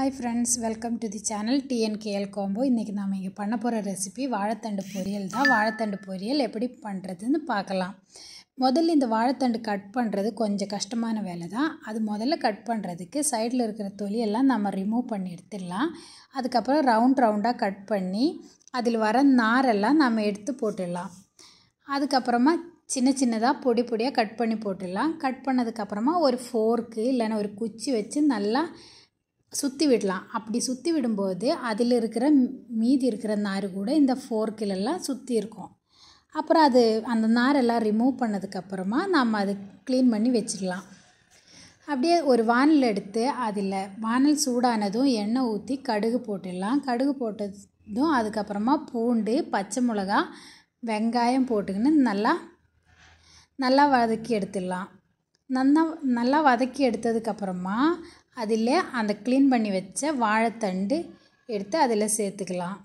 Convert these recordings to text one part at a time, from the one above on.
hi friends welcome to the channel TNKL combo இன்றைக்கி நாம் இங்கே பண்ண போகிற ரெசிபி வாழைத்தண்டு பொரியல் தான் வாழைத்தண்டு பொரியல் எப்படி பண்ணுறதுன்னு பார்க்கலாம் முதல்ல இந்த வாழைத்தண்டு கட் பண்ணுறது கொஞ்சம் கஷ்டமான வேலை தான் அது முதல்ல கட் பண்ணுறதுக்கு சைடில் இருக்கிற தொலியெல்லாம் நம்ம ரிமூவ் பண்ணி எடுத்துடலாம் அதுக்கப்புறம் ரவுண்ட் ரவுண்டாக கட் பண்ணி அதில் வர நாரெல்லாம் நம்ம எடுத்து போட்டுடலாம் அதுக்கப்புறமா சின்ன சின்னதாக பொடி பொடியாக கட் பண்ணி போட்டுடலாம் கட் பண்ணதுக்கப்புறமா ஒரு ஃபோர்க்கு இல்லைன்னா ஒரு குச்சி வச்சு நல்லா சுற்றி விடலாம் அப்படி சுற்றி விடும்போது அதில் இருக்கிற மீதி இருக்கிற நார் கூட இந்த ஃபோர்க்கிலெல்லாம் சுற்றி இருக்கும் அப்புறம் அது அந்த நாரெல்லாம் ரிமூவ் பண்ணதுக்கப்புறமா நம்ம அது க்ளீன் பண்ணி வச்சிடலாம் அப்படியே ஒரு வானல் எடுத்து அதில் வானல் சூடானதும் எண்ணெய் ஊற்றி கடுகு போட்டுடலாம் கடுகு போட்டதும் அதுக்கப்புறமா பூண்டு பச்சை மிளகா வெங்காயம் போட்டுக்கின்னு நல்லா நல்லா வதக்கி எடுத்துடலாம் நல்லா நல்லா வதக்கி எடுத்ததுக்கப்புறமா அதில் அந்த க்ளீன் பண்ணி வச்ச வாழைத்தண்டு எடுத்து அதில் சேர்த்துக்கலாம்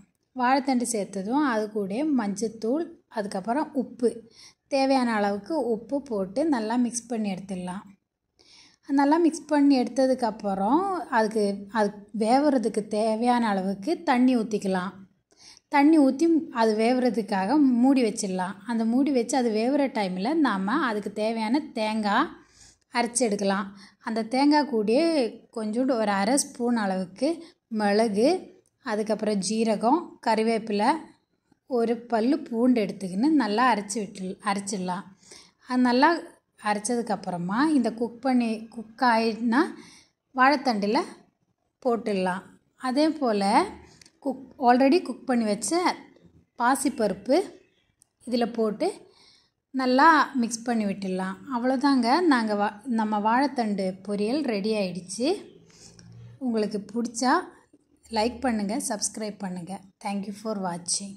வாழைத்தண்டு சேர்த்ததும் அது கூட மஞ்சத்தூள் அதுக்கப்புறம் உப்பு தேவையான அளவுக்கு உப்பு போட்டு நல்லா மிக்ஸ் பண்ணி எடுத்துடலாம் நல்லா மிக்ஸ் பண்ணி எடுத்ததுக்கப்புறம் அதுக்கு அது வேவுறதுக்கு தேவையான அளவுக்கு தண்ணி ஊற்றிக்கலாம் தண்ணி ஊற்றி அது வேவுறதுக்காக மூடி வச்சிடலாம் அந்த மூடி வச்சு அது வேவுற டைமில் நாம் அதுக்கு தேவையான தேங்காய் அரைச்சி எடுக்கலாம் அந்த தேங்காய் கூடிய கொஞ்சோண்டு ஒரு அரை ஸ்பூன் அளவுக்கு மிளகு அதுக்கப்புறம் ஜீரகம் கறிவேப்பிலை ஒரு பல் பூண்டு எடுத்துக்கின்னு நல்லா அரைச்சி விட்டு அரைச்சிடலாம் அது நல்லா அரைச்சதுக்கப்புறமா இந்த குக் பண்ணி குக் ஆயிடுனா வாழைத்தண்டில் போட்டுடலாம் அதே போல் குக் ஆல்ரெடி குக் பண்ணி வச்ச பாசிப்பருப்பு இதில் போட்டு நல்லா மிக்ஸ் பண்ணி விட்டுடலாம் அவ்வளோதாங்க நாங்கள் வா நம்ம வாழைத்தண்டு பொரியல் ரெடி ஆயிடுச்சு உங்களுக்கு பிடிச்சா லைக் பண்ணுங்கள் சப்ஸ்கிரைப் பண்ணுங்கள் தேங்க்யூ ஃபார் வாட்சிங்